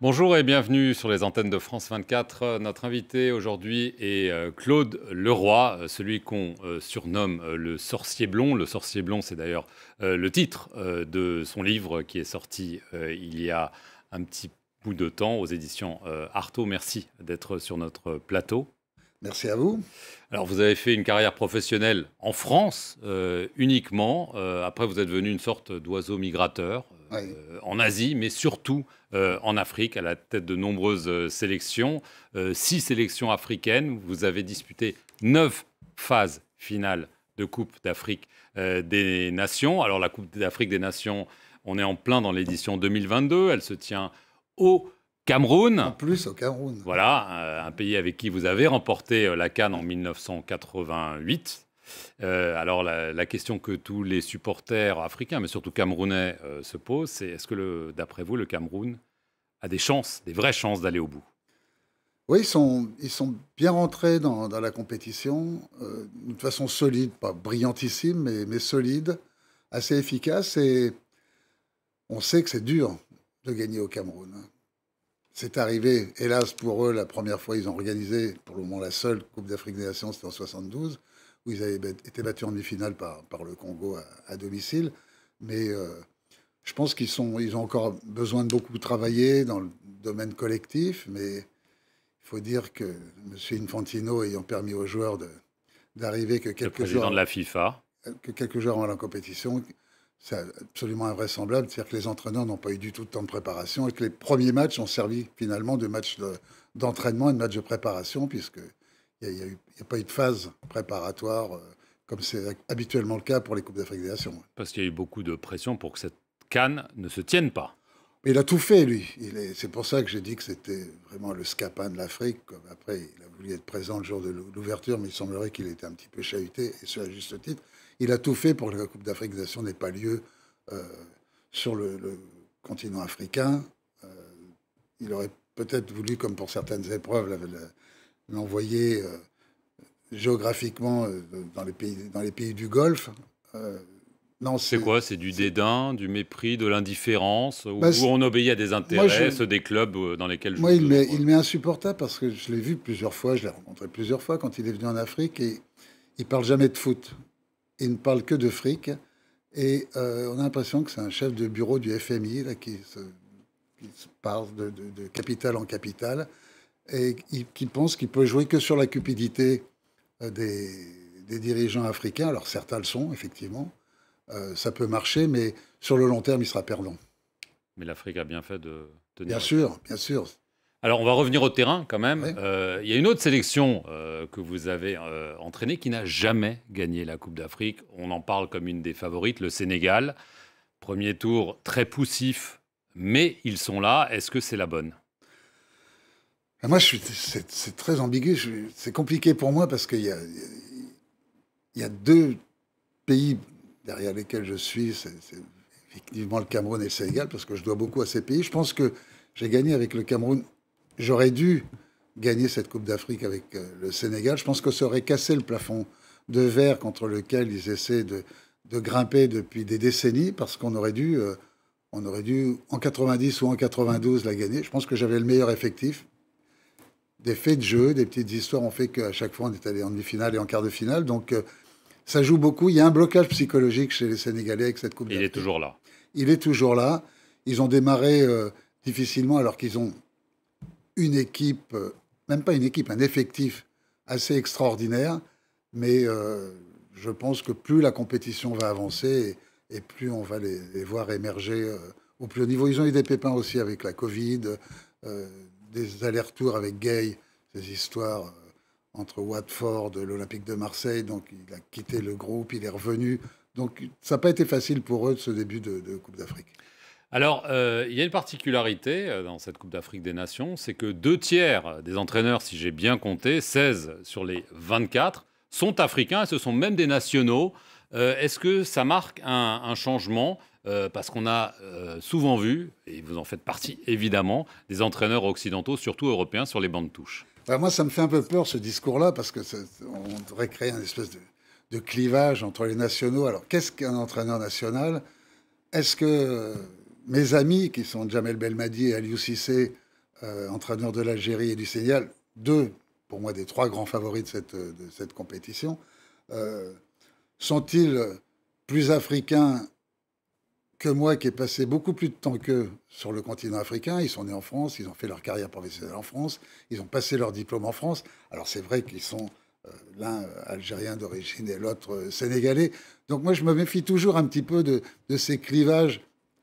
Bonjour et bienvenue sur les antennes de France 24. Notre invité aujourd'hui est euh, Claude Leroy, euh, celui qu'on euh, surnomme le sorcier blond. Le sorcier blond, c'est d'ailleurs le titre de son livre qui est sorti il y a un petit bout de temps aux éditions Artaud. Merci d'être sur notre plateau. Merci à vous. Alors, vous avez fait une carrière professionnelle en France euh, uniquement. Euh, après, vous êtes devenu une sorte d'oiseau migrateur euh, en Asie, mais surtout en Afrique, à la tête de nombreuses sélections. six sélections africaines. Vous avez disputé neuf phases finales de Coupe d'Afrique des Nations. Alors, la Coupe d'Afrique des Nations, on est en plein dans l'édition 2022. Elle se tient au Cameroun. En plus, au Cameroun. Voilà, euh, un pays avec qui vous avez remporté euh, la Cannes en 1988. Euh, alors la, question que tous les supporters africains, mais surtout camerounais, se posent, c'est est-ce que d'après vous, le Cameroun a des chances, des vraies chances d'aller au bout Oui, ils sont, bien rentrés dans, la compétition, de façon solide, pas brillantissime, mais solide, assez efficace, et on sait que c'est dur de gagner au Cameroun. Hein. C'est arrivé, hélas pour eux, la première fois, ils ont organisé, pour le moment la seule Coupe d'Afrique des Nations, c'était en 72, où ils avaient été battus en demi-finale par, le Congo à, domicile. Mais euh, je pense qu'ils ont encore besoin de beaucoup travailler dans le domaine collectif, mais il faut dire que M. Infantino ayant permis aux joueurs d'arriver que quelques de la FIFA, que quelques joueurs en la compétition, c'est absolument invraisemblable, c'est-à-dire que les entraîneurs n'ont pas eu du tout de temps de préparation et que les premiers matchs ont servi finalement de matchs d'entraînement et de matchs de préparation, puisque il n'y a, pas eu de phase préparatoire euh, comme c'est habituellement le cas pour les Coupes d'Afrique des Nations. Parce qu'il y a eu beaucoup de pression pour que cette canne ne se tienne pas. il a tout fait, lui. C'est pour ça que j'ai dit que c'était vraiment le scapin de l'Afrique. Après, il a voulu être présent le jour de l'ouverture, mais il semblerait qu'il était un petit peu chahuté, et ce à juste titre. Il a tout fait pour que la Coupe d'Afrique des Nations n'ait pas lieu euh, sur le, continent africain. Euh, il aurait peut-être voulu, comme pour certaines épreuves, l'envoyer euh, géographiquement dans, les pays, dans les pays du Golfe. non, c'est quoi C'est du dédain, du mépris, de l'indifférence bah, Ou on obéit à des intérêts, des clubs dans lesquels je Moi, il m'est insupportable parce que je l'ai vu plusieurs fois, je l'ai rencontré plusieurs fois quand il est venu en Afrique et il parle jamais de foot il ne parle que de fric. Et euh, on a l'impression que c'est un chef de bureau du FMI là, qui, se, parle de, capital en capital et qui pense qu'il peut jouer que sur la cupidité euh, des, dirigeants africains. Alors certains le sont, effectivement. Euh, ça peut marcher, mais sur le long terme, il sera perdant. Mais l'Afrique a bien fait de tenir. Bien sûr, bien sûr. Alors, on va revenir au terrain quand même. Euh, il y a une autre sélection euh, que vous avez euh, entraînée qui n'a jamais gagné la Coupe d'Afrique. On en parle comme une des favorites, le Sénégal. Premier tour très poussif, mais ils sont là. Est-ce que c'est la bonne ben, Moi, c'est très ambigu. C'est compliqué pour moi parce qu'il y, y, a deux pays derrière lesquels je suis. C'est effectivement le Cameroun et le Sénégal parce que je dois beaucoup à ces pays. Je pense que j'ai gagné avec le Cameroun j'aurais dû gagner cette Coupe d'Afrique avec euh, le Sénégal. Je pense que ça aurait cassé le plafond de verre contre lequel ils essaient de, grimper depuis des décennies, parce qu'on aurait dû, euh, on aurait dû en 90 ou en 92 la gagner. Je pense que j'avais le meilleur effectif. Des faits de jeu, des petites histoires ont fait qu'à chaque fois on est allé en demi-finale et en quart de finale. Donc euh, ça joue beaucoup. Il y a un blocage psychologique chez les Sénégalais avec cette Coupe d'Afrique. Il est toujours là. Il est toujours là. Ils ont démarré difficilement alors qu'ils ont une équipe, euh, même pas une équipe, un effectif assez extraordinaire, mais euh, je pense que plus la compétition va avancer et, plus on va les, voir émerger euh, au plus haut niveau. Ils ont eu des pépins aussi avec la Covid, des allers-retours avec Gay, ces histoires entre Watford, l'Olympique de Marseille, donc il a quitté le groupe, il est revenu. Donc ça n'a pas été facile pour eux de ce début de, de Coupe d'Afrique. Alors, euh, il y a une particularité euh, dans cette Coupe d'Afrique des Nations, c'est que deux tiers des entraîneurs, si j'ai bien compté, 16 sur les 24, sont africains et ce sont même des nationaux. Euh, est-ce que ça marque un, changement Parce qu'on a souvent vu, et vous en faites partie évidemment, des entraîneurs occidentaux, surtout européens, sur les bancs de touche. Bah, moi, ça me fait un peu peur ce discours-là, parce qu'on devrait créer une espèce de, de clivage entre les nationaux. Alors, qu'est-ce qu'un entraîneur national Est-ce que mes amis, qui sont Jamel Belmadi et Aliou Cissé, euh, entraîneurs de l'Algérie et du Sénégal, deux, pour moi, des trois grands favoris de cette, compétition, euh, sont-ils plus africains que moi, qui ai passé beaucoup plus de temps qu'eux sur le continent africain Ils sont nés en France, ils ont fait leur carrière professionnelle en France, ils ont passé leur diplôme en France. Alors c'est vrai qu'ils sont euh, l'un algérien d'origine et l'autre sénégalais. Donc moi, je me méfie toujours un petit peu de, de ces clivages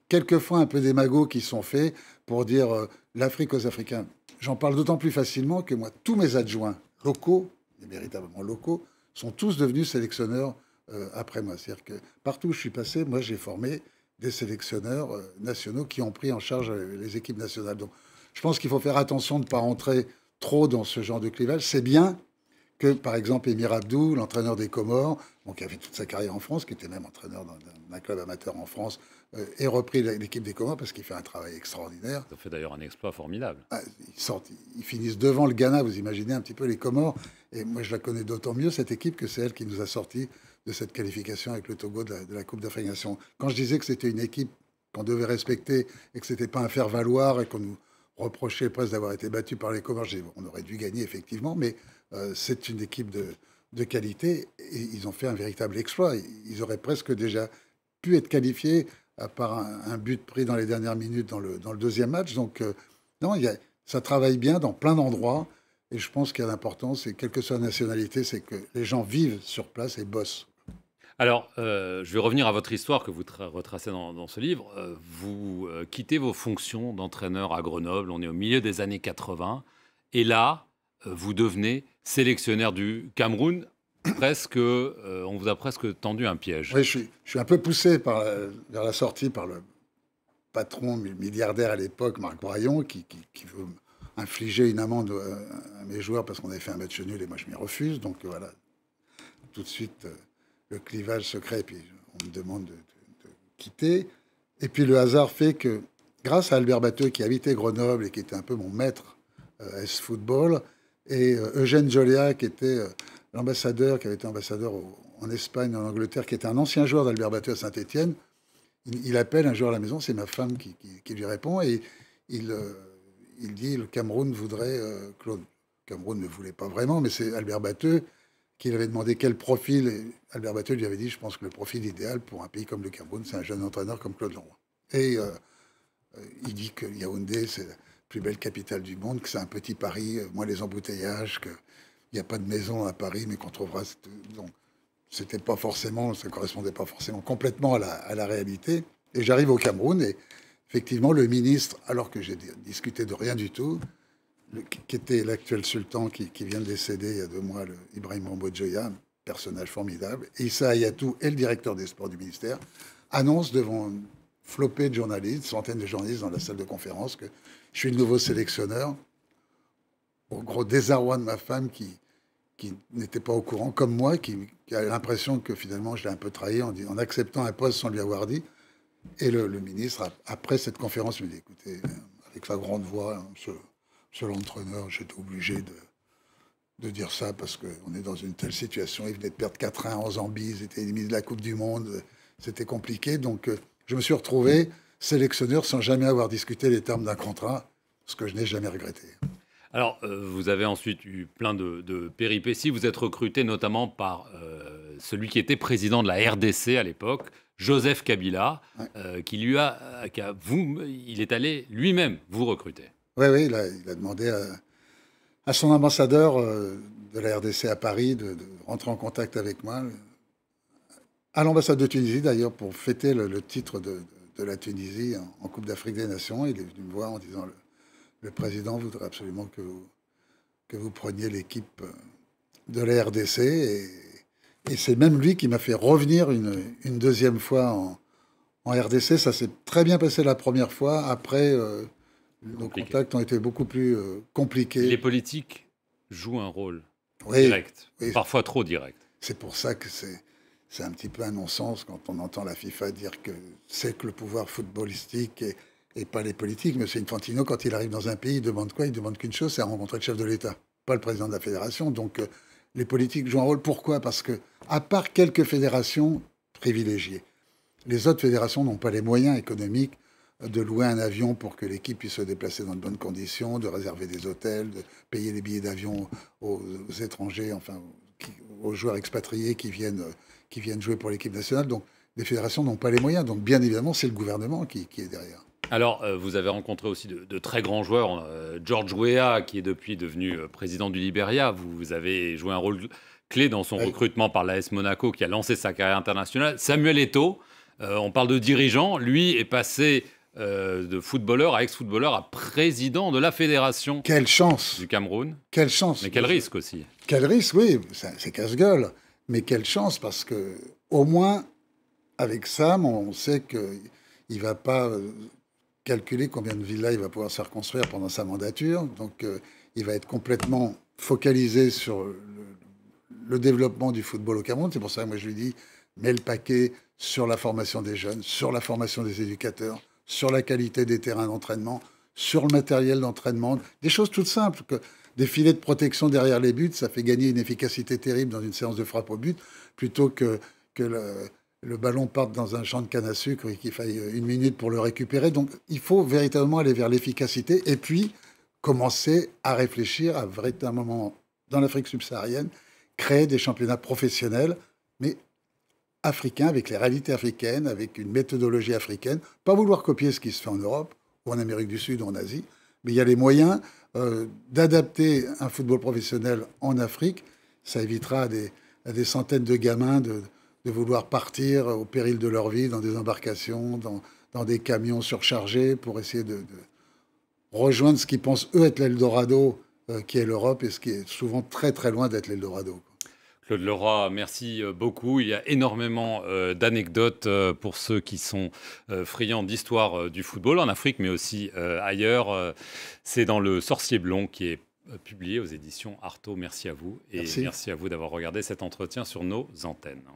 quelquefois un peu magots qui sont faits pour dire euh, l'Afrique aux Africains. J'en parle d'autant plus facilement que moi, tous mes adjoints locaux, et véritablement locaux, sont tous devenus sélectionneurs euh, après moi. C'est-à-dire que partout où je suis passé, moi, j'ai formé des sélectionneurs euh, nationaux qui ont pris en charge les équipes nationales. Donc, je pense qu'il faut faire attention de ne pas rentrer trop dans ce genre de clivage. C'est bien que, par exemple, Émir Abdou, l'entraîneur des Comores, qui a fait toute sa carrière en France, qui était même entraîneur d'un club amateur en France, euh, ait repris l'équipe des Comores parce qu'il fait un travail extraordinaire. Ça fait d'ailleurs un exploit formidable. Ah, ils, ils finissent devant le Ghana, vous imaginez un petit peu les Comores. Et moi, je la connais d'autant mieux, cette équipe, que c'est elle qui nous a sortis de cette qualification avec le Togo de la, Coupe d'Afrique Nations. Quand je disais que c'était une équipe qu'on devait respecter et que c'était pas un faire-valoir et qu'on nous reprochait presque d'avoir été battu par les Comores, on aurait dû gagner, effectivement, mais euh, c'est une équipe de, qualité et ils ont fait un véritable exploit. Ils auraient presque déjà pu être qualifiés à part un, but pris dans les dernières minutes dans le, deuxième match. Donc, euh, non, ça travaille bien dans plein d'endroits. Et je pense qu'il y a l'importance, et quelle que soit la nationalité, c'est que les gens vivent sur place et bossent. Alors, euh, je vais revenir à votre histoire que vous retracez dans, ce livre. vous quittez vos fonctions d'entraîneur à Grenoble, on est au milieu des années 80, et là, euh, vous devenez sélectionnaire du Cameroun. Presque, euh, on vous a presque tendu un piège. je suis, un peu poussé vers la sortie par le patron milliardaire à l'époque, Marc Braillon, qui, veut infliger une amende euh, à mes joueurs parce qu'on avait fait un match nul et moi je m'y refuse. Donc voilà, tout de suite, le clivage se crée, puis on me demande de, quitter. Et puis le hasard fait que, grâce à Albert Bateux qui habitait Grenoble et qui était un peu mon maître S-Football, et euh, Eugène Jolia, qui était euh, l'ambassadeur, qui avait été ambassadeur en Espagne, en Angleterre, qui était un ancien joueur d'Albert Batteux à Saint-Étienne. Il, appelle un joueur à la maison, c'est ma femme qui, lui répond, et il, euh, il dit le Cameroun voudrait Claude. Claude. Cameroun ne voulait pas vraiment, mais c'est Albert Batteux qui lui avait demandé quel profil. Et Albert Batteux lui avait dit, je pense que le profil idéal pour un pays comme le Cameroun, c'est un jeune entraîneur comme Claude Leroy. Et il dit que Yaoundé, c'est plus belle capitale du monde, que c'est un petit Paris, euh, moins les embouteillages, qu'il n'y a pas de maison à Paris, mais qu'on trouvera. Euh, donc, c'était pas forcément, ça correspondait pas forcément complètement à la, réalité. Et j'arrive au Cameroun et effectivement, le ministre, alors que j'ai discuté de rien du tout, qui était l'actuel sultan qui, vient de décéder il y a deux mois, le Ibrahim mbojoya personnage formidable, Issa Ayatou et le directeur des sports du ministère annonce devant flopée de journalistes, centaines de journalistes dans la salle de conférence que je suis le nouveau sélectionneur. Au gros désarroi de ma femme qui, qui n'était pas au courant, comme moi, qui, a l'impression que finalement je l'ai un peu trahi en, en, acceptant un poste sans lui avoir dit. Et le, ministre, après cette conférence, me dit écoutez, euh, avec sa grande voix, monsieur, hein, monsieur l'entraîneur, j'étais obligé de, dire ça parce qu'on est dans une telle situation. Il venait de perdre 4-1 en Zambie, ils étaient éliminés de la Coupe du Monde, c'était compliqué. Donc euh, je me suis retrouvé sélectionneur sans jamais avoir discuté les termes d'un contrat, ce que je n'ai jamais regretté. Alors, euh, vous avez ensuite eu plein de, péripéties. Vous êtes recruté notamment par euh, celui qui était président de la RDC à l'époque, Joseph Kabila, euh, qui lui a, vous, il est allé lui-même vous recruter. Oui, oui, il a, il a demandé à, son ambassadeur de la RDC à Paris de, rentrer en contact avec moi, à l'ambassade de Tunisie d'ailleurs, pour fêter le, titre de de la Tunisie en, Coupe d'Afrique des Nations. Il est venu me voir en disant le, président voudrait absolument que vous, que vous preniez l'équipe euh, de la RDC. Et, et c'est même lui qui m'a fait revenir une, une deuxième fois en, en RDC. Ça s'est très bien passé la première fois. Après, euh, nos contacts ont été beaucoup plus euh, compliqués. Les politiques jouent un rôle direct, parfois trop direct. C'est pour ça que c'est c'est un petit peu un non-sens quand on entend la FIFA dire que c'est que le pouvoir footballistique et, pas les politiques. Monsieur Infantino, quand il arrive dans un pays, il demande quoi Il demande qu'une chose, c'est rencontrer le chef de l'État, pas le président de la fédération. Donc euh, les politiques jouent un rôle. Pourquoi Parce que, à part quelques fédérations privilégiées, les autres fédérations n'ont pas les moyens économiques de louer un avion pour que l'équipe puisse se déplacer dans de bonnes conditions, de réserver des hôtels, de payer les billets d'avion aux, étrangers, enfin aux joueurs expatriés qui viennent euh, qui viennent jouer pour l'équipe nationale. Donc, les fédérations n'ont pas les moyens. Donc, bien évidemment, c'est le gouvernement qui, est derrière. Alors, euh, vous avez rencontré aussi de, très grands joueurs. Euh, George Weah, qui est depuis devenu euh, président du Liberia, vous, avez joué un rôle clé dans son recrutement par l'AS Monaco, qui a lancé sa carrière internationale. Samuel Eto'o, on parle de dirigeant, lui est passé de footballeur à ex-footballeur à président de la fédération. Quelle chance Du Cameroun. Quelle chance Mais quel risque aussi Quel risque, oui, c'est casse-gueule. Mais quelle chance, parce que au moins, avec Sam, on sait qu'il ne va pas euh, calculer combien de villas il va pouvoir se reconstruire pendant sa mandature. Donc, euh, il va être complètement focalisé sur le, développement du football au Cameroun. C'est pour ça que moi, je lui dis, mets le paquet sur la formation des jeunes, sur la formation des éducateurs, sur la qualité des terrains d'entraînement, sur le matériel d'entraînement. Des choses toutes simples. Que, des filets de protection derrière les buts, ça fait gagner une efficacité terrible dans une séance de frappe au but, plutôt que, que le, ballon parte dans un champ de canne à sucre et qu'il faille une minute pour le récupérer. Donc il faut véritablement aller vers l'efficacité et puis commencer à réfléchir à un moment dans l'Afrique subsaharienne, créer des championnats professionnels, mais africains, avec les réalités africaines, avec une méthodologie africaine, pas vouloir copier ce qui se fait en Europe ou en Amérique du Sud ou en Asie, mais il y a les moyens euh, d'adapter un football professionnel en Afrique. Ça évitera à des, des centaines de gamins de, vouloir partir au péril de leur vie dans des embarcations, dans, des camions surchargés pour essayer de, rejoindre ce qu'ils pensent eux être l'Eldorado, euh, qui est l'Europe, et ce qui est souvent très très loin d'être l'Eldorado. Claude Leroy, merci euh, beaucoup. Il y a énormément euh, d'anecdotes euh, pour ceux qui sont friands d'histoire du football en Afrique, mais aussi ailleurs. C'est dans Le Sorcier Blond qui est publié aux éditions Arto. Merci à vous et merci à vous d'avoir regardé cet entretien sur nos antennes.